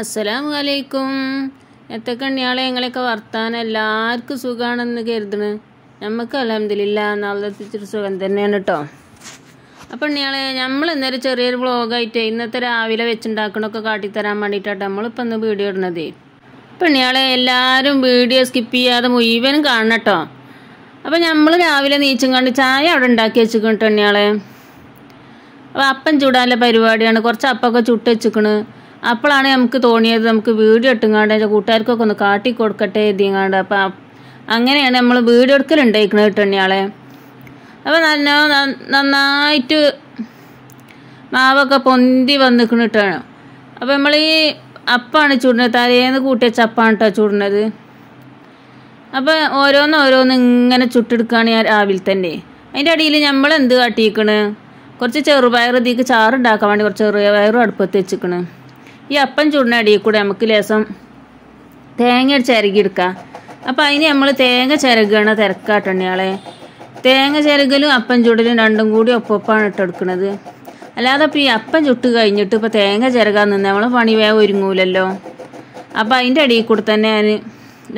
അസ്സലാം വലൈക്കും എത്തക്കണ്ണിയാളെ ഞങ്ങളെയൊക്കെ വർത്താനം എല്ലാവർക്കും സുഖമാണെന്ന് കരുതണ് നമുക്ക് അലഹമില്ല നാളത്തെ സുഖം തന്നെയാണ് കേട്ടോ അപ്പം ഇയാളെ നമ്മൾ ഇന്നേരം ചെറിയൊരു ബ്ലോഗായിട്ട് ഇന്നത്തെ രാവിലെ വെച്ചുണ്ടാക്കണമൊക്കെ കാട്ടിത്തരാൻ വേണ്ടിയിട്ടാണ് നമ്മളിപ്പോൾ ഇന്ന് വീഡിയോ ഇടുന്നത് അപ്പം ഇയാളെ എല്ലാവരും വീഡിയോ സ്കിപ്പ് ചെയ്യാതെ മുഴുവനും കാണണം കേട്ടോ അപ്പം നമ്മൾ രാവിലെ നീച്ചും കണ്ട് ചായ അവിടെ ഉണ്ടാക്കി വെച്ചിക്കണിട്ടോ ഇയാളെ അപ്പം അപ്പം ചൂടാനുള്ള പരിപാടിയാണ് കുറച്ച് അപ്പമൊക്കെ ചുട്ട് വെച്ചിക്കണ് അപ്പോഴാണ് നമുക്ക് തോന്നിയത് നമുക്ക് വീഡിയോ ഇട്ടുങ്ങാണ്ട് എൻ്റെ കൂട്ടുകാർക്കൊക്കെ ഒന്ന് കാട്ടി കൊടുക്കട്ടെ ഇതിങ്ങാണ്ട് അപ്പം അങ്ങനെയാണ് നമ്മൾ വീഡിയോ എടുക്കലുണ്ടായിരിക്കുന്നത് കിട്ടണിയാളെ അപ്പം നല്ല നന്നായിട്ട് മാവൊക്കെ പൊന്തി വന്നിക്കണ ഇട്ടാണ് അപ്പം നമ്മൾ ഈ അപ്പാണ് ചൂടുന്നത് തലേന്ന് കൂട്ടിയ ചപ്പാണ് കേട്ടോ ചൂടുന്നത് അപ്പം ഓരോന്ന് ഓരോന്ന് ഇങ്ങനെ ചുട്ടെടുക്കുകയാണ് ഞാൻ രാവിലെ തന്നെ അതിൻ്റെ അടിയിൽ നമ്മൾ എന്ത് കാട്ടിയിരിക്കണ് കുറച്ച് ചെറുപയർ ഇതിക്ക് ചാറുണ്ടാക്കാൻ വേണ്ടി കുറച്ച് ചെറുപയറും അടുപ്പത്ത് വെച്ചിരിക്കണേ ഈ അപ്പം ചുടുന്ന അടിയിൽ കൂടെ നമുക്ക് ലേശം തേങ്ങ ചിരകിയെടുക്കാം അപ്പോൾ അതിന് നമ്മൾ തേങ്ങ ചിരകുകയാണ് തിരക്കാട്ടണ്യാളെ തേങ്ങ ചിരകലും അപ്പം ചുടലും രണ്ടും കൂടി ഒപ്പൊപ്പാണ് ഇട്ടെടുക്കുന്നത് അല്ലാതെ ഇപ്പോൾ ഈ അപ്പം ചുട്ട് കഴിഞ്ഞിട്ട് ഇപ്പം തേങ്ങ ചിരകാൻ നിന്ന് നമ്മൾ പണി വേഗം ഒരുങ്ങൂലല്ലോ അപ്പോൾ അതിൻ്റെ അടിയിൽ കൂടെ തന്നെ ഞാൻ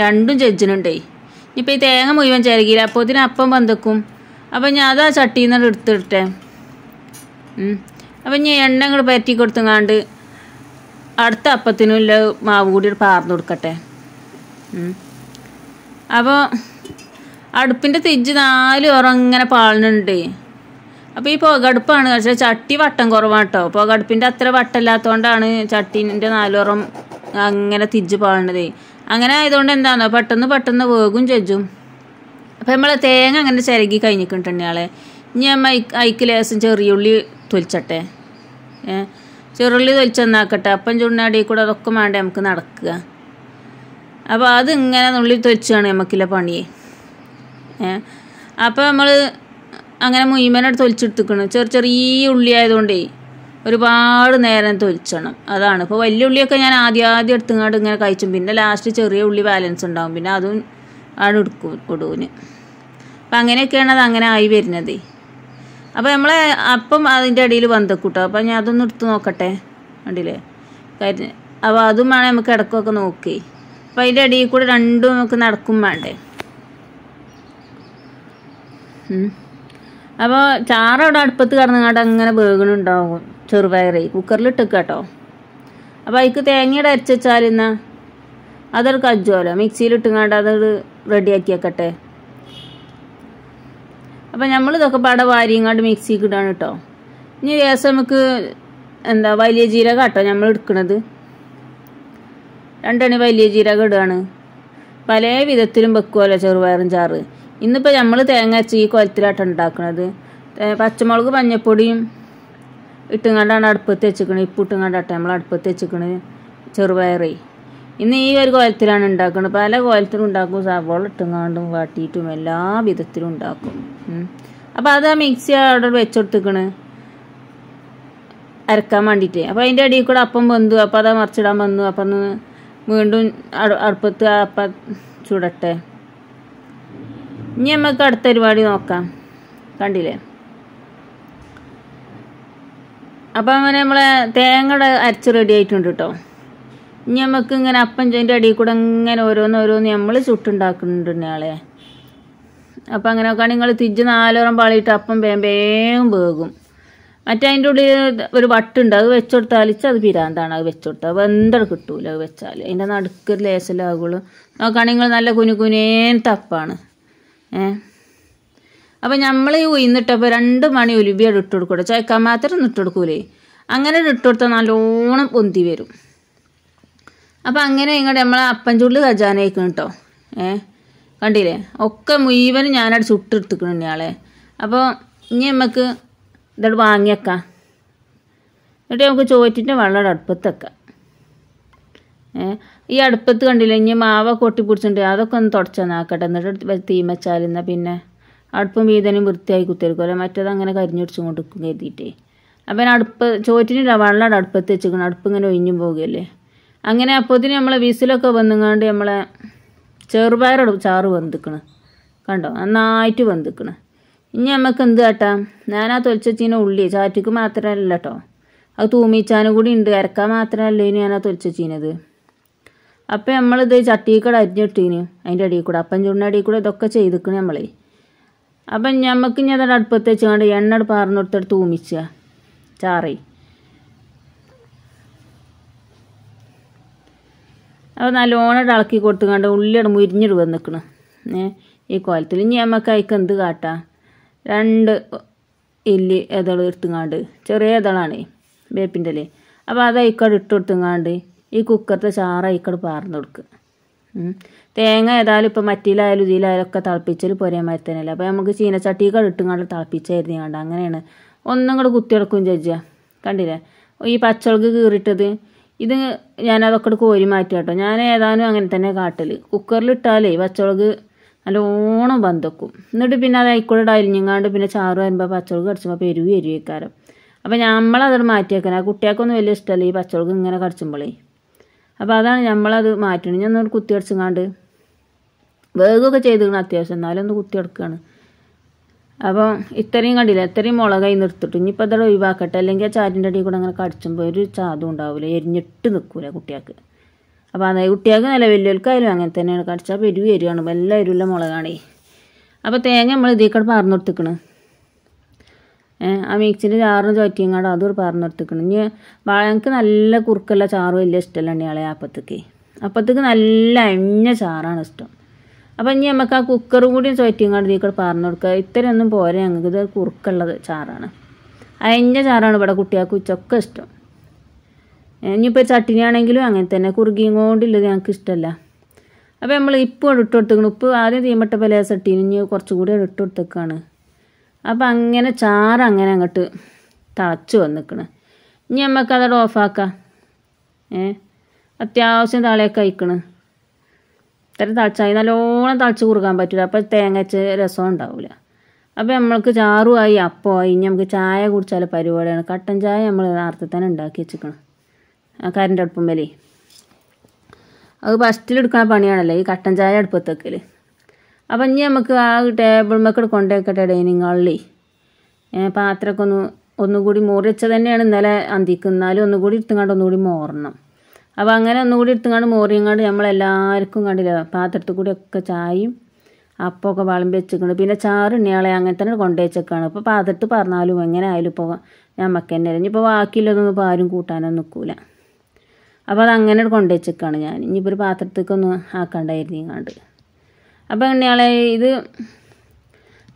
രണ്ടും ചെജ്ജിനുണ്ടേ ഇപ്പം ഈ തേങ്ങ മുഴുവൻ ചിരകിയില്ല അപ്പോൾ ഇതിന് അപ്പം പന്തക്കും അപ്പോൾ ഞാൻ അതാ ചട്ടിയിൽ എടുത്തിട്ടെ അപ്പം ഞാൻ എണ്ണ ഇങ്ങോട്ട് പരറ്റി കൊടുത്തുങ്ങാണ്ട് അടുത്ത ഇല്ല മാവ് കൂടി പാർന്നു കൊടുക്കട്ടെ അപ്പോൾ അടുപ്പിൻ്റെ തിജ്ജ് നാല് ഓറം ഇങ്ങനെ പാളുന്നുണ്ട് അപ്പോൾ ഈ പുകടുപ്പാണ് പക്ഷേ ചട്ടി വട്ടം കുറവാണ് കേട്ടോ പുകടുപ്പിൻ്റെ അത്ര വട്ടമില്ലാത്തതുകൊണ്ടാണ് ചട്ടീൻ്റെ നാലോറം അങ്ങനെ തിജ്ജ് പാളണത് അങ്ങനെ ആയതുകൊണ്ട് എന്താണോ പെട്ടെന്ന് പെട്ടെന്ന് വേകും ചെജ്ജും അപ്പോൾ നമ്മൾ തേങ്ങ അങ്ങനെ ചിരകി കഴിഞ്ഞിട്ടുണ്ടെങ്കിൽ ഇനി നമ്മൾ അയക്ക് ലേസം ചെറിയുള്ളി തൊലിച്ചട്ടെ ഏഹ് ചെറുള്ളി തൊലിച്ചെന്നാക്കട്ടെ അപ്പം ചുണ്ണാടി കൂടെ അതൊക്കെ വേണ്ട നമുക്ക് നടക്കുക അപ്പോൾ അത് ഇങ്ങനെ നുള്ളി തൊലിച്ചാണ് നമുക്കില്ല പണിയെ അപ്പോൾ നമ്മൾ അങ്ങനെ മുയ്മനോട് തൊലിച്ചെടുത്തിക്കണം ചെറു ചെറിയ ഉള്ളി ആയതുകൊണ്ടേ ഒരുപാട് നേരം തൊലിച്ചണം അതാണ് ഇപ്പോൾ വലിയ ഉള്ളിയൊക്കെ ഞാൻ ആദ്യം ആദ്യം എടുത്തുങ്ങാണ്ട് ഇങ്ങനെ കഴിച്ചും പിന്നെ ലാസ്റ്റ് ചെറിയ ഉള്ളി ബാലൻസ് ഉണ്ടാവും പിന്നെ അതും ആണ് എടുക്കും ഒടുവിന് അപ്പം അങ്ങനെയൊക്കെയാണ് അത് അങ്ങനെ ആയി വരുന്നത് അപ്പം നമ്മൾ അപ്പം അതിൻ്റെ ഇടയിൽ വന്നക്കൂട്ടോ അപ്പം ഞാൻ അതൊന്ന് എടുത്ത് നോക്കട്ടെ കണ്ടില്ലേ കാര്യം അപ്പോൾ അതും വേണേൽ നമുക്ക് ഇടക്കൊക്കെ നോക്കി അപ്പം അതിൻ്റെ ഇടയിൽ കൂടെ രണ്ടും നമുക്ക് നടക്കും വേണ്ടേ അപ്പോൾ ചാറ് അവിടെ അടുപ്പത്ത് കടന്നുകൊണ്ട് അങ്ങനെ വേഗണുണ്ടാവും ചെറുപയറി കുക്കറിലിട്ടേക്ക് കേട്ടോ അപ്പോൾ അതിക്ക് തേങ്ങയുടെ അരച്ചാൽ എന്നാ അതൊരു കജ്ജോലോ മിക്സിയിലിട്ടുകൊണ്ട് അതൊരു വെക്കട്ടെ അപ്പം നമ്മൾ ഇതൊക്കെ പാടെ വാരിയങ്ങാണ്ട് മിക്സിക്ക് ഇടാണ് കേട്ടോ ഇനി ഗ്യാസ് നമുക്ക് എന്താ വലിയ ജീരക കേട്ടോ നമ്മൾ എടുക്കുന്നത് രണ്ടണി വലിയ ജീരക ഇടുകയാണ് പല വിധത്തിലും വെക്കുമല്ലോ ചെറുപയറും ചാറ് ഇന്നിപ്പോൾ നമ്മൾ തേങ്ങ അരച്ച് ഈ കുലത്തിലാട്ടം ഉണ്ടാക്കുന്നത് പച്ചമുളക് മഞ്ഞപ്പൊടിയും ഇട്ടുങ്ങാണ്ടാണ് അടുപ്പത്ത് വെച്ചിക്കണത് ഇപ്പിട്ടുങ്ങാണ്ടാട്ടെ നമ്മൾ അടുപ്പത്ത് വെച്ചിക്കണ് ചെറുപയറേ ഇന്ന് ഈ ഒരു കോലത്തിലാണ് ഉണ്ടാക്കുന്നത് പല കോലത്തിലും ഉണ്ടാക്കും സവോള ഇട്ടുങ്ങാണ്ടും വാട്ടിയിട്ടും എല്ലാ വിധത്തിലും ഉണ്ടാക്കും അപ്പോൾ അത് ആ മിക്സി അവിടെ വെച്ച് കൊടുത്തേക്കണ് അരക്കാൻ വേണ്ടിയിട്ട് അപ്പോൾ അതിൻ്റെ അടിയിൽ കൂടെ അപ്പം വന്നു അപ്പോൾ അത് മറിച്ചിടാൻ വന്നു അപ്പം വീണ്ടും അടുപ്പത്ത് അപ്പം ചൂടട്ടെ ഇനി നമുക്ക് അടുത്ത പരിപാടി നോക്കാം കണ്ടില്ലേ അപ്പം അങ്ങനെ നമ്മളെ തേങ്ങ അരച്ച് റെഡി ആയിട്ടുണ്ട് കേട്ടോ ഇനി നമുക്ക് ഇങ്ങനെ അപ്പം അതിൻ്റെ അടിയിൽ കൂടെ ഇങ്ങനെ ഓരോന്ന് ഓരോന്ന് നമ്മൾ ചുട്ടുണ്ടാക്കുന്നുണ്ട് ഇയാളെ അപ്പം അങ്ങനെ നോക്കുകയാണ് നിങ്ങൾ തിരിച്ച് നാലോറം പാളിയിട്ട് അപ്പം വേഗം വേകും മറ്റേ അതിൻ്റെ ഉള്ളിൽ ഒരു വട്ടുണ്ട് അത് വെച്ചുകൊടുത്ത് അത് പിരാന്താണ് അത് വെച്ചുകൊടുത്ത് അത് വെന്തട കിട്ടൂല അത് വെച്ചാൽ അതിൻ്റെ നടുക്ക് ലേശലാകുള്ളൂ നോക്കുകയാണെങ്കിൽ നല്ല കുനേം തപ്പാണ് ഏഹ് അപ്പം നമ്മൾ ഈ ഉയർന്നിട്ടപ്പോൾ രണ്ട് മണി ഒലിബിയാണ് ഇട്ട് കൊടുക്കൂടെ ചയക്കാൻ മാത്രം ഇട്ട് കൊടുക്കൂലേ അങ്ങനെ ഇട്ട് കൊടുത്താൽ നല്ലോണം പൊന്തി വരും അപ്പം അങ്ങനെ ഇങ്ങോട്ട് നമ്മൾ അപ്പഞ്ചുള്ളിൽ ഖജാനയ്ക്കണം കേട്ടോ ഏഹ് കണ്ടില്ലേ ഒക്കെ മുഴുവനും ഞാനവിടെ ചുട്ടെടുത്തിക്കണം ഇയാളെ അപ്പോൾ ഇനി നമുക്ക് ഇതോട് വാങ്ങിയേക്കാം എന്നിട്ട് നമുക്ക് ചോറ്റിൻ്റെ വെള്ളം അടുപ്പത്ത് വെക്കാം ഈ അടുപ്പത്ത് കണ്ടില്ലേ ഇനി മാവ കൊട്ടി പിടിച്ചിട്ടുണ്ട് അതൊക്കെ ഒന്ന് തുടച്ചാൽ നാക്കട്ടെ എന്നിട്ട് തീമച്ചാൽ എന്നാൽ പിന്നെ അടുപ്പും വീതനും വൃത്തിയായി കുത്തിയെടുക്കുമല്ലോ മറ്റേത് അങ്ങനെ കരിഞ്ഞൊടിച്ചും കൊണ്ടിരിക്കും കരുതിയിട്ടേ അപ്പം അടുപ്പ് ചോറ്റിനില്ല വെള്ളം അടുപ്പത്ത് വെച്ചിരിക്കണം അടുപ്പ് ഇങ്ങനെ ഒഴിഞ്ഞു പോകുകയല്ലേ അങ്ങനെ അപ്പോഴത്തേന് നമ്മളെ വിസിലൊക്കെ വന്നുകൊണ്ട് നമ്മളെ ചെറുപയറട ചാറ് വെന്തിക്കണ് കണ്ടോ നന്നായിട്ട് വെന്തിക്കണ് ഇനി നമുക്ക് എന്ത് കാട്ടാം ഞാൻ ആ തൊലിച്ചച്ചീനെ ഉള്ളി ചാറ്റിക്ക് മാത്രമല്ല കേട്ടോ അത് തൂമീച്ചാനും കൂടി ഉണ്ട് അരക്കാൻ മാത്രമല്ല ഇനി ഞാൻ ആ തൊലിച്ചച്ചീനത് അപ്പം നമ്മളിത് ചട്ടിക്കട അരിഞ്ഞിട്ടീന് അതിൻ്റെ അടിയിൽ കൂടെ അപ്പം ചുണ്ണ അടിയിൽ കൂടെ ഇതൊക്കെ ചെയ്തിക്കണേ നമ്മളെ അപ്പം നമുക്ക് ഇനി അതൊരു അടുപ്പത്ത് എണ്ണ പാർന്നെടുത്തെടുത്ത് തൂമിച്ചുക ചാറേ അത് നല്ലോണം ഇളക്കി കൊടുത്തുകൊണ്ട് ഉള്ളിയുടെ മുരിഞ്ഞിട്ട് വന്നിക്കണ് ഈ കോലത്തിൽ ഇനി നമുക്ക് അതിക്ക് എന്ത് കാട്ടാം രണ്ട് എല്ലി ഇതൾ എടുത്തുങ്ങാണ്ട് ചെറിയ ഇതളാണ് വേപ്പിൻ്റെ ഇല അപ്പോൾ അത് അതിക്കട് ഇട്ട് കൊടുത്തുങ്ങാണ്ട് ഈ കുക്കറത്തെ ചാറ് അതിക്കട് പാർന്ന് കൊടുക്കുക തേങ്ങ ഏതായാലും ഇപ്പോൾ മറ്റിലായാലും ഇതിലായാലും ഒക്കെ തിളപ്പിച്ചാൽ പൊരേ മരത്തനല്ല അപ്പോൾ നമുക്ക് ചീനച്ചട്ടിയൊക്കെ ഇട്ടുങ്ങാണ്ട് തിളപ്പിച്ചായിരുന്നു കണ്ട അങ്ങനെയാണ് ഒന്നും കൂടെ കുത്തിയെടുക്കും ചേച്ചിയാ കണ്ടില്ലേ ഈ പച്ചളക്ക് കീറിയിട്ടത് ഇത് ഞാനതൊക്കെ എടുക്കും കോരി മാറ്റി കേട്ടോ ഞാൻ ഏതാനും അങ്ങനെ തന്നെ കാട്ടൽ കുക്കറിലിട്ടാലേ പച്ചമുളക് നല്ലോണം ബന്ധക്കും എന്നിട്ട് പിന്നെ അത് ആയിക്കോട്ടെ അലിഞ്ഞങ്ങാണ്ട് പിന്നെ ചാറ് വരുമ്പോൾ പച്ചമുളക് കടിച്ചുമ്പോൾ പെരുവി എരിവേക്കാരം അപ്പോൾ നമ്മളതത് മാറ്റിയേക്കണം ആ കുട്ടികൾക്കൊന്നും വലിയ ഇഷ്ടമല്ല ഈ പച്ചമുളക് ഇങ്ങനെ കടിച്ചുമ്പോളേ അപ്പോൾ അതാണ് നമ്മളത് മാറ്റണം ഞാൻ ഒന്നുകൂടി കുത്തി അടിച്ചങ്ങാണ്ട് വേഗമൊക്കെ ചെയ്തിരിക്കണം അത്യാവശ്യം എന്നാലും ഒന്ന് കുത്തി എടുക്കുകയാണ് അപ്പോൾ ഇത്രയും കണ്ടില്ല ഇത്രയും മുളകായി നിർത്തിട്ടു ഇനിയിപ്പോൾ അതവിടെ ഒഴിവാക്കട്ടെ അല്ലെങ്കിൽ ആ ചാരിൻ്റെ അടിയിൽ കൂടെ അങ്ങനെ കടിച്ചുമ്പോൾ ഒരു ചാതും ഉണ്ടാവില്ല എരിഞ്ഞിട്ട് നിൽക്കൂല കുട്ടികൾക്ക് അപ്പോൾ അതായത് കുട്ടികൾക്ക് നല്ല വലിയവർക്കായാലും അങ്ങനെ തന്നെയാണ് കടിച്ചാൽ പെരുവി എരിവാണ് എല്ലാം എരിവുള്ള മുളകാണ് അപ്പോൾ തേങ്ങ നമ്മൾ ഇതേക്കടെ പറഞ്ഞു കൊടുത്തിക്കണ് ആ മിക്സിൻ്റെ ചാറിന് ചോറ്റിങ്ങാട് അതൊരു പറഞ്ഞു കൊടുത്തിക്കണം ഇനി വാഴക്ക് നല്ല കുറുക്കുള്ള ചാറ് വലിയ ഇഷ്ടമല്ല ഇയാളെ അപ്പത്തേക്ക് അപ്പത്തേക്ക് നല്ല അഞ്ഞ ചാറാണ് ഇഷ്ടം അപ്പം ഇനി നമുക്ക് ആ കുക്കറും കൂടി ചോറ്റിയും കൊണ്ട് ഇതിൽ കൂടെ പറഞ്ഞു കൊടുക്കുക ഇത്രയൊന്നും പോരെ ഞങ്ങൾക്ക് ഇത് കുറുക്കുള്ളത് ചാറാണ് അതിൻ്റെ ചാറാണ് ഇവിടെ കുട്ടികൾക്ക് ഉച്ചൊക്കെ ഇഷ്ടം ഇനിയിപ്പോൾ ചട്ടിനി ആണെങ്കിലും അങ്ങനെ തന്നെ കുറുകിയും കൊണ്ടുള്ളത് ഞങ്ങൾക്ക് ഇഷ്ടമല്ല അപ്പോൾ നമ്മൾ ഇപ്പോൾ ഇട്ട് കൊടുത്തേക്കണം ഉപ്പ് ആദ്യം തീമട്ട പല ചട്ടീന് ഇനി കുറച്ചും കൂടി ഇട്ട് കൊടുത്തേക്കാണ് അപ്പം അങ്ങനെ ചാറ് അങ്ങനെ അങ്ങോട്ട് തിളച്ച് വന്നിക്കണം ഇനി നമുക്ക് അതവിടെ ഓഫാക്കാം ഏ അത്യാവശ്യം താളയൊക്കെ അയക്കണം ഇത്തരം തളിച്ചാൽ നല്ലോണം തളിച്ച് കുറുക്കാൻ പറ്റില്ല അപ്പോൾ തേങ്ങ രസം ഉണ്ടാവില്ല അപ്പോൾ നമ്മൾക്ക് ചാറുമായി ആയി ഇനി നമുക്ക് ചായ കുടിച്ചാൽ പരിപാടിയാണ് കട്ടൻ ചായ നമ്മൾ നേരത്തെ തന്നെ ഉണ്ടാക്കി വെച്ചിരിക്കണം കരൻ്റെ അടുപ്പം വിലേ അത് എടുക്കാൻ പണിയാണല്ലോ ഈ കട്ടൻ ചായ അടുപ്പത്തേക്കിൽ അപ്പം ഇനി നമുക്ക് ആ ടേബിൾ മേക്കട് കൊണ്ടേക്കട്ടെ ഡൈനിങ് ഹാളിൽ പാത്രമൊക്കെ ഒന്ന് ഒന്നുകൂടി മോറിച്ചത് തന്നെയാണ് ഇന്നലെ അന്തിക്കുന്നാലും ഒന്നുകൂടി ഇരുത്തും ഒന്നുകൂടി മോറണം അപ്പം അങ്ങനെ ഒന്നുകൂടി എടുത്തുകൊണ്ട് മോറിയങ്ങാട് നമ്മളെല്ലാവർക്കും കണ്ടില്ല പാത്രത്തിൽ കൂടി ഒക്കെ ചായയും അപ്പമൊക്കെ വളമ്പി വെച്ചിട്ടുണ്ട് പിന്നെ ചാറിണ്ണിയാളെ അങ്ങനെ തന്നെ കൊണ്ടുവച്ചേക്കാണ് അപ്പോൾ പാത്രത്ത് പറഞ്ഞാലും എങ്ങനെ ആയാലും ഇപ്പോൾ നമുക്ക് തന്നെ ഇനിയിപ്പോൾ ബാക്കിയുള്ളതൊന്നും ഇപ്പോൾ ആരും കൂട്ടാനൊന്നും നിൽക്കൂല അപ്പോൾ അതങ്ങനെ കൊണ്ടുവച്ചേക്കാണ് ഞാൻ ഇനിയിപ്പോൾ ഒരു പാത്രത്തേക്കൊന്നും ആക്കണ്ടായിരുന്നു ഇങ്ങാണ്ട് അപ്പോൾ എണ്ണയാളെ ഇത്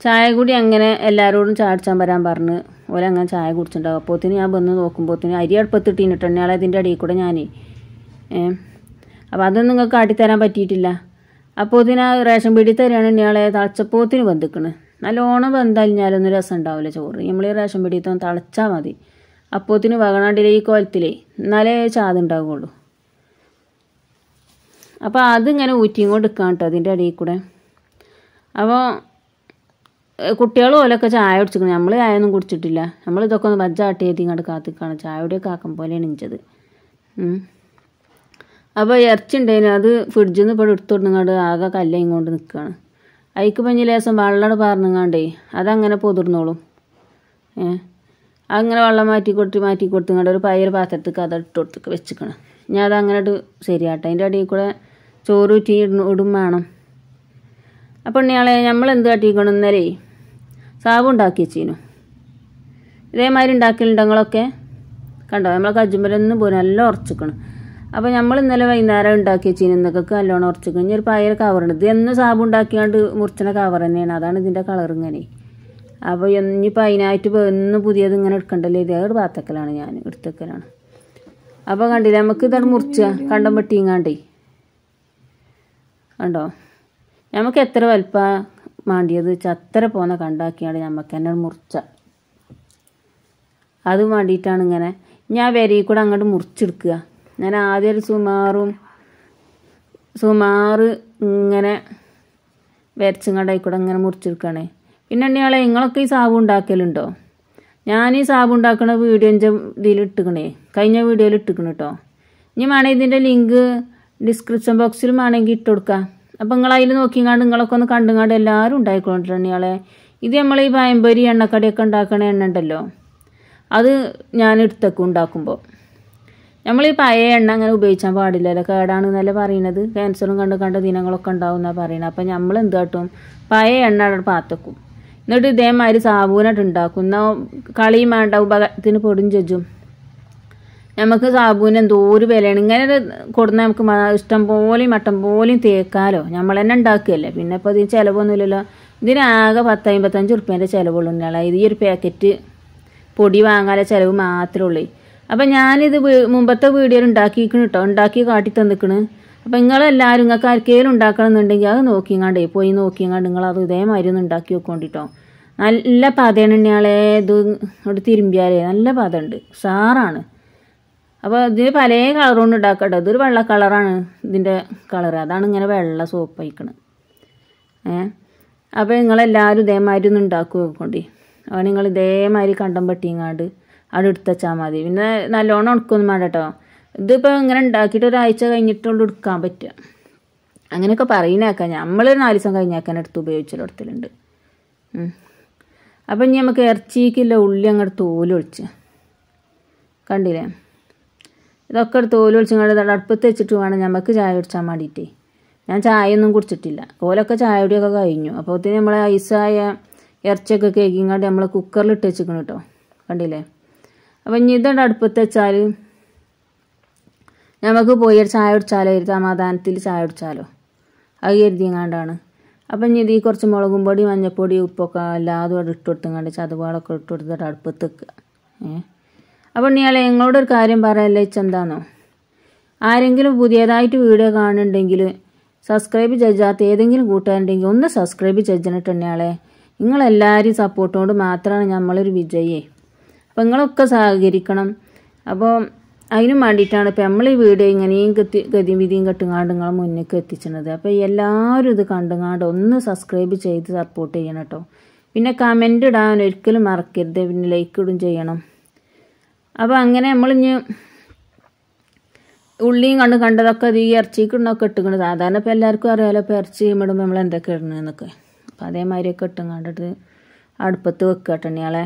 ചായ കൂടി അങ്ങനെ എല്ലാവരോടും ചാടിച്ചാൻ വരാൻ പറഞ്ഞ് ഓരങ്ങനെ ചായ കുടിച്ചിട്ടുണ്ടാകും അപ്പോഴത്തേന് ഞാൻ വന്ന് നോക്കുമ്പോഴത്തേന് അരി അടുപ്പത്തിട്ടിട്ട് എണ്ണയാളെ ഇതിൻ്റെ അടിയിൽ കൂടെ ഞാൻ അപ്പം അതൊന്നും നിങ്ങൾക്ക് കാട്ടിത്തരാൻ പറ്റിയിട്ടില്ല അപ്പോൾ ഇതിനാ റേഷൻ പീടി തരികയാണ് ഇയാളെ തളച്ചപ്പോത്തിന് ബന്ധിക്കണ് നല്ലോണം ബന്ധാലിഞ്ഞാലൊന്നും രസം ഉണ്ടാവില്ല ചോറ് നമ്മൾ ഈ റേഷൻ പീടിയത്തൊന്ന് തളച്ചാൽ മതി അപ്പോത്തിന് വകണാണ്ടിലേ ഈ കോലത്തിലേ എന്നാലേ ഉണ്ടാവുകയുള്ളൂ അപ്പോൾ അതിങ്ങനെ ഊറ്റിയും കൊണ്ട് നിൽക്കാം കേട്ടോ അതിൻ്റെ ഇടയിൽ കൂടെ അപ്പോൾ കുട്ടികളും ഓലൊക്കെ ചായ കുടിച്ചിരിക്കുന്നു നമ്മൾ ചായ ഒന്നും കുടിച്ചിട്ടില്ല നമ്മൾ ഇതൊക്കെ ഒന്ന് ബജ്ജാട്ടി എഴുതി ഇങ്ങോട്ട് കാത്തിക്കാണ് ചായയുടെ കാക്കം പോലെയാണ് ഇഞ്ചത് അപ്പോൾ ഇറച്ചി ഉണ്ടായിന് അത് ഫ്രിഡ്ജിൽ നിന്ന് ഇപ്പോൾ എടുത്തു കൊടുങ്ങാണ്ട് ആകെ കല്ലയും കൊണ്ട് നിൽക്കുകയാണ് അതിക്ക് പഞ്ഞ ലേശം വെള്ളം പാർന്നുങ്ങാണ്ടേ അതങ്ങനെ പൊതിർന്നോളും ഏ അങ്ങനെ വെള്ളം മാറ്റി കൊടുത്ത് മാറ്റി കൊടുത്തുങ്ങാണ്ട് ഒരു പയർ പാത്രത്തേക്ക് അത് ഇട്ട് കൊടുത്ത് വെച്ചിക്കണം ഞാൻ അതങ്ങനെ ശരിയാട്ടെ അതിൻ്റെ അടിയിൽ കൂടെ ചോറ് ഊറ്റി ഇടും വേണം അപ്പം ഇയാളെ നമ്മൾ എന്ത് കാട്ടിക്കണം ഇന്നലെ സാബു ഉണ്ടാക്കി വെച്ചീനു ഇതേമാതിരി ഉണ്ടാക്കിയിട്ടുണ്ടെങ്കിലൊക്കെ കണ്ടോ നമ്മളെ കജുമ്പലൊന്നും പോലും നല്ല ഉറച്ചിക്കണം അപ്പോൾ നമ്മൾ ഇന്നലെ വൈകുന്നേരം ഉണ്ടാക്കിയ ചീനന്നൊക്കെ നല്ലോണം ഉറച്ചു കഴിഞ്ഞ ഒരു പയർ കവറുണ്ട് ഇത് എന്ന് സാബു ഉണ്ടാക്കിയാണ്ട് മുറിച്ചണ കവർ തന്നെയാണ് അതാണ് ഇതിൻ്റെ കളർ ഇങ്ങനെ അപ്പോൾ ഇനി പൈനായിട്ട് ഒന്ന് പുതിയത് ഇങ്ങനെ എടുക്കണ്ടല്ലോ ഇതേ ഒരു പാത്തക്കലാണ് ഞാൻ എടുത്തക്കലാണ് അപ്പോൾ കണ്ടില്ല നമുക്ക് ഇതാണ് മുറിച്ച കണ്ടം വെട്ടിങ്ങാണ്ടേ കണ്ടോ നമുക്ക് എത്ര വലുപ്പ മാണ്ടിയത് വെച്ചാൽ അത്ര കണ്ടാക്കിയാണ് നമുക്ക് തന്നെ മുറിച്ച അത് വേണ്ടിയിട്ടാണ് ഇങ്ങനെ ഞാൻ വരയിൽ കൂടെ അങ്ങോട്ട് മുറിച്ചെടുക്കുക ഞാൻ ആദ്യം ഒരു സുമാറും സുമാറ് ഇങ്ങനെ വരച്ചുങ്ങണ്ടായിക്കൂടെ ഇങ്ങനെ മുറിച്ചെടുക്കുകയാണ് പിന്നെ ഉണ്ണിയാളെ നിങ്ങളൊക്കെ ഈ സാബു ഉണ്ടാക്കലുണ്ടോ ഞാൻ ഈ സാബു ഉണ്ടാക്കുന്ന വീഡിയോ എൻ്റെ ഇതിൽ ഇട്ടുക്കണേ കഴിഞ്ഞ വീഡിയോയിൽ ഇട്ടുക്കണം കേട്ടോ ഇനി വേണേ ഇതിൻ്റെ ലിങ്ക് ഡിസ്ക്രിപ്ഷൻ ബോക്സിലും വേണമെങ്കിൽ ഇട്ട് കൊടുക്കാം അപ്പം നിങ്ങൾ അതിൽ നോക്കിങ്ങാണ്ട് നിങ്ങളൊക്കെ ഒന്ന് കണ്ടുങ്ങാണ്ട് എല്ലാവരും ഉണ്ടായിക്കൊണ്ടിട്ട് ഉണ്ണിയാളെ ഇത് നമ്മൾ ഈ പയമ്പരി എണ്ണക്കടിയൊക്കെ ഉണ്ടാക്കണ എണ്ണ ഉണ്ടല്ലോ അത് ഞാൻ എടുത്തേക്കും ഉണ്ടാക്കുമ്പോൾ നമ്മൾ ഈ പഴയ എണ്ണ അങ്ങനെ പാടില്ല പാടില്ലല്ലോ കേടാണ് എന്നല്ലേ പറയുന്നത് ക്യാൻസറും കണ്ട് കണ്ട ദിനങ്ങളൊക്കെ ഉണ്ടാവും എന്നാണ് പറയുന്നത് അപ്പം നമ്മൾ എന്ത് കാട്ടും പഴയ എണ്ണ അവിടെ പാത്തക്കും എന്നിട്ട് ഇതേമാതിരി സാബൂനായിട്ട് ഉണ്ടാക്കും എന്നാൽ കളിയും വേണ്ട ഉപകാരത്തിന് പൊടും ചെജും നമുക്ക് സാബൂന് എന്തോ ഒരു വിലയാണ് ഇങ്ങനെ കൊടുന്ന നമുക്ക് ഇഷ്ടം പോലെയും മട്ടം പോലെയും തേക്കാലോ നമ്മൾ തന്നെ ഉണ്ടാക്കുകയല്ലേ പിന്നെ ഇപ്പോൾ ഇതിന് ചിലവൊന്നുമില്ലല്ലോ ഇതിനാകെ പത്ത് അമ്പത്തഞ്ച് ഉറുപ്പ്യൻ്റെ ചിലവുള്ളൂ ഈ ഒരു പാക്കറ്റ് പൊടി വാങ്ങാനുള്ള ചിലവ് മാത്രമേ ഉള്ളൂ അപ്പം ഞാനിത് മുമ്പത്തെ വീഡിയോയിൽ ഉണ്ടാക്കിയിരിക്കണ കേട്ടോ ഉണ്ടാക്കി കാട്ടി തന്നിക്കണ് അപ്പം നിങ്ങളെല്ലാവരും നിങ്ങൾക്ക് ആർക്കെങ്കിലും എന്നുണ്ടെങ്കിൽ അത് നോക്കിയങ്ങാണ്ട് പോയി നോക്കിയങ്ങാണ്ട് നിങ്ങൾ അത് ഇതേമാതിരി ഒന്ന് ഉണ്ടാക്കി വെക്കോണ്ടിട്ടോ നല്ല പാതയാണ് ഇയാളെ ഇത് അവിടെ തിരുമ്പിയാലേ നല്ല ഉണ്ട് സാറാണ് അപ്പോൾ ഇതിന് പല കളറുകൊണ്ട് ഉണ്ടാക്കട്ടോ ഇതൊരു വെള്ള കളറാണ് ഇതിൻ്റെ കളർ അതാണ് ഇങ്ങനെ വെള്ള സോപ്പ് അയക്കണത് ഏ അപ്പോൾ നിങ്ങളെല്ലാവരും ഇതേമാതിരി ഒന്ന് ഉണ്ടാക്കി വെക്കണ്ടേ അപ്പോൾ നിങ്ങൾ ഇതേമാതിരി കണ്ടം പട്ടിങ്ങാണ്ട് അവിടെ എടുത്ത് വെച്ചാൽ മതി പിന്നെ നല്ലോണം ഉണക്കൊന്നും വേണ്ട കേട്ടോ ഇതിപ്പോൾ ഇങ്ങനെ ഉണ്ടാക്കിയിട്ട് ഒരാഴ്ച കഴിഞ്ഞിട്ടുള്ള എടുക്കാൻ പറ്റുക അങ്ങനെയൊക്കെ പറയുന്നേക്കാം നമ്മളൊരു നാല് ദിവസം കഴിഞ്ഞാക്കാൻ എടുത്ത് ഉപയോഗിച്ചിടത്തിലുണ്ട് അപ്പം ഇനി നമുക്ക് ഇറച്ചിക്കില്ല ഉള്ളി അങ്ങോട്ട് തോലൊഴിച്ച് കണ്ടില്ലേ ഇതൊക്കെ എടുത്ത് തോലൊളിച്ച് ഇങ്ങോട്ട് അടുപ്പത്ത് വെച്ചിട്ട് വേണം നമുക്ക് ചായ കുടിച്ചാൽ വേണ്ടിയിട്ടേ ഞാൻ ചായയൊന്നും കുടിച്ചിട്ടില്ല ഓലൊക്കെ ചായ കുടിയൊക്കെ കഴിഞ്ഞു അപ്പോഴത്തേന് നമ്മളെ ഐസായ ഇറച്ചിയൊക്കെ കേക്കിങ്ങാണ്ട് നമ്മൾ കുക്കറിൽ ഇട്ട് വെച്ചിരിക്കണം കേട്ടോ കണ്ടില്ലേ അപ്പം ഇനി ഇതുണ്ട് അടുപ്പത്ത് വെച്ചാൽ നമുക്ക് പോയി ചായ കുടിച്ചാലോ ഒരു സമാധാനത്തിൽ ചായ കുടിച്ചാലോ അത് കരുതിയങ്ങാണ്ടാണ് അപ്പം ഇനി ഇത് ഈ കുറച്ച് മുളകും പൊടി മഞ്ഞപ്പൊടി ഉപ്പൊക്കെ എല്ലാതും അവിടെ ഇട്ട് കൊടുത്തങ്ങാണ്ട് ചതുപാടൊക്കെ ഇട്ട് കൊടുത്തിട്ട് അടുപ്പത്ത് വെക്കുക ഏ അപ്പം ഇയാളെ ഞങ്ങളോടൊരു കാര്യം പറയാല്ലേ ചെന്താന്നോ ആരെങ്കിലും പുതിയതായിട്ട് വീഡിയോ കാണുന്നുണ്ടെങ്കിൽ സബ്സ്ക്രൈബ് ചെയ്യാത്ത ഏതെങ്കിലും കൂട്ടുകാരുണ്ടെങ്കിൽ ഒന്ന് സബ്സ്ക്രൈബ് ചെയ്തിട്ടുണ്ടെങ്കിൽ നിങ്ങളെല്ലാവരും സപ്പോർട്ടോണ്ട് മാത്രമാണ് നമ്മളൊരു വിജയേ അപ്പോൾ നിങ്ങളൊക്കെ സഹകരിക്കണം അപ്പോൾ അതിനും വേണ്ടിയിട്ടാണ് ഇപ്പം നമ്മൾ ഈ വീഡിയോ ഇങ്ങനെയും ഗതി ഗതിയും വിധിയും കെട്ടുങ്ങാണ്ട് നിങ്ങളെ മുന്നിലേക്ക് എത്തിച്ചത് അപ്പോൾ എല്ലാവരും ഇത് കണ്ടുങ്ങാണ്ട് ഒന്ന് സബ്സ്ക്രൈബ് ചെയ്ത് സപ്പോർട്ട് ചെയ്യണം കേട്ടോ പിന്നെ കമൻ്റ് ഇടാൻ ഒരിക്കലും മറക്കരുത് പിന്നെ ലൈക്ക് ഇടും ചെയ്യണം അപ്പോൾ അങ്ങനെ നമ്മളിഞ്ഞ് ഉള്ളിയും കണ്ട് കണ്ടതൊക്കെ അത് ഈ ഇറച്ചിക്ക് ഇട്ടുകൊണ്ട് സാധാരണ ഇപ്പോൾ എല്ലാവർക്കും അറിയാമല്ലോ ഇപ്പോൾ ഇറച്ചി ഇടുമ്പോൾ നമ്മൾ എന്തൊക്കെ ഇടണമെന്നൊക്കെ അപ്പോൾ അതേമാതിരിയൊക്കെ കണ്ടിട്ട് അടുപ്പത്ത് വെക്കുക കേട്ടോ ഇയാളെ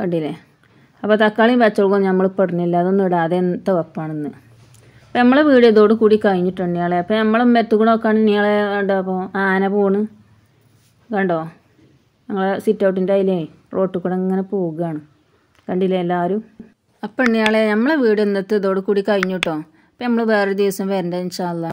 കണ്ടില്ലേ അപ്പോൾ തക്കാളിയും പച്ചമുളകും നമ്മൾ പെടുന്നില്ല അതൊന്നും ഇടാതെ എന്ത് വെപ്പാണെന്ന് അപ്പോൾ നമ്മളെ വീട് ഇതോട് കൂടി കഴിഞ്ഞിട്ടുണ്ട് ഇയാളെ അപ്പോൾ നമ്മളെ മെത്തുകൂടെ നോക്കാണ് ഇയാളെ കണ്ടോ അപ്പോൾ ആന പോണ് കണ്ടോ ഞങ്ങളെ സിറ്റ് ഔട്ടിൻ്റെ അതിലേ റോട്ടിൽ കൂടെ ഇങ്ങനെ പോവുകയാണ് കണ്ടില്ലേ എല്ലാവരും അപ്പം ഇയാളെ നമ്മളെ വീട് ഇന്നത്തെ ഇതോട് കൂടി കഴിഞ്ഞു കേട്ടോ അപ്പം നമ്മൾ വേറൊരു ദിവസം വരണ്ട വെച്ചാൽ